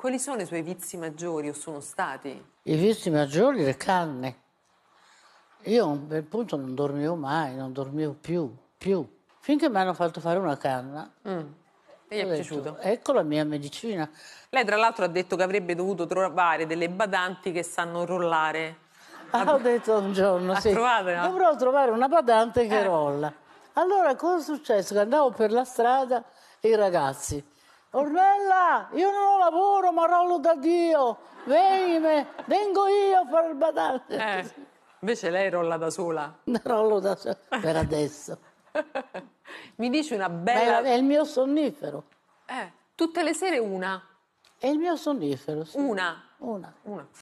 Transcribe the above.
Quali sono i suoi vizi maggiori o sono stati? I vizi maggiori, le canne. Io a un per punto non dormivo mai, non dormivo più, più. Finché mi hanno fatto fare una canna. Mm. E gli è piaciuto. ecco la mia medicina. Lei tra l'altro ha detto che avrebbe dovuto trovare delle badanti che sanno rollare. Ah, ho detto un giorno, sì. Trovato, no? Dovrò trovare una badante che eh. rolla. Allora cosa è successo? Che andavo per la strada e i ragazzi Ornella, io non ho lavoro, ma rollo da Dio. Venime, vengo io a fare il badale. Eh, invece lei rolla da sola. Rollo da sola, per adesso. Mi dici una bella... Ma è il mio sonnifero. Eh, tutte le sere una. È il mio sonnifero, sì. Una? Una. Una.